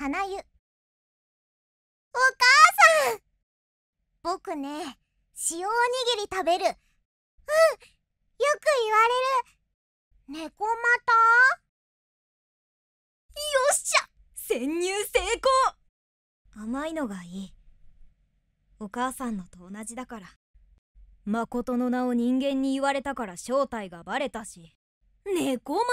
花湯お母さん僕ね塩おにぎり食べるうんよく言われる猫股よっしゃ潜入成功甘いのがいいお母さんのと同じだから誠の名を人間に言われたから正体がバレたし猫股